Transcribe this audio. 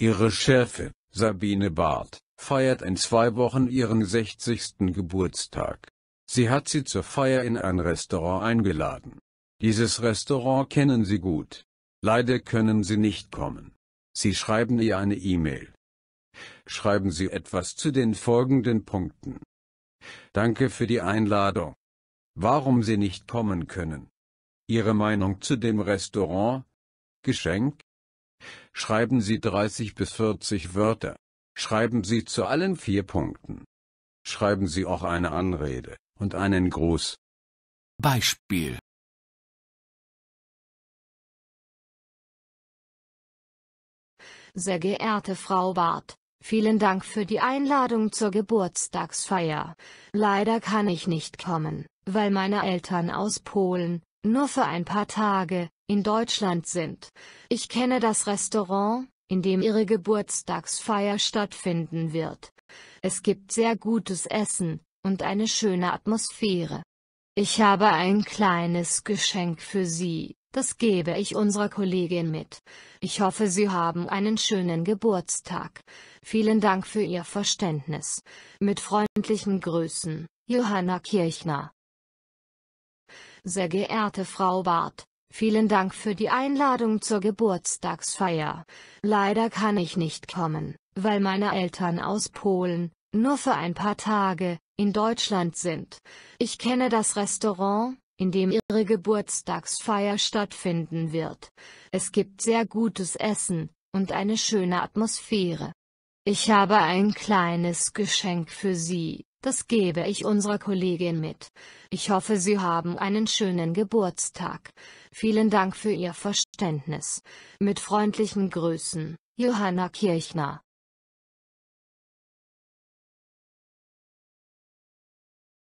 Ihre Chefin, Sabine Barth, feiert in zwei Wochen ihren 60. Geburtstag. Sie hat sie zur Feier in ein Restaurant eingeladen. Dieses Restaurant kennen Sie gut. Leider können Sie nicht kommen. Sie schreiben ihr eine E-Mail. Schreiben Sie etwas zu den folgenden Punkten. Danke für die Einladung. Warum Sie nicht kommen können. Ihre Meinung zu dem Restaurant? Geschenk? Schreiben Sie 30 bis 40 Wörter. Schreiben Sie zu allen vier Punkten. Schreiben Sie auch eine Anrede und einen Gruß. Beispiel Sehr geehrte Frau Barth, vielen Dank für die Einladung zur Geburtstagsfeier. Leider kann ich nicht kommen, weil meine Eltern aus Polen, nur für ein paar Tage, in Deutschland sind. Ich kenne das Restaurant, in dem ihre Geburtstagsfeier stattfinden wird. Es gibt sehr gutes Essen, und eine schöne Atmosphäre. Ich habe ein kleines Geschenk für Sie, das gebe ich unserer Kollegin mit. Ich hoffe, Sie haben einen schönen Geburtstag. Vielen Dank für Ihr Verständnis. Mit freundlichen Grüßen, Johanna Kirchner. Sehr geehrte Frau Barth, vielen Dank für die Einladung zur Geburtstagsfeier. Leider kann ich nicht kommen, weil meine Eltern aus Polen, nur für ein paar Tage, in Deutschland sind. Ich kenne das Restaurant, in dem ihre Geburtstagsfeier stattfinden wird. Es gibt sehr gutes Essen, und eine schöne Atmosphäre. Ich habe ein kleines Geschenk für Sie. Das gebe ich unserer Kollegin mit. Ich hoffe, Sie haben einen schönen Geburtstag. Vielen Dank für Ihr Verständnis. Mit freundlichen Grüßen, Johanna Kirchner.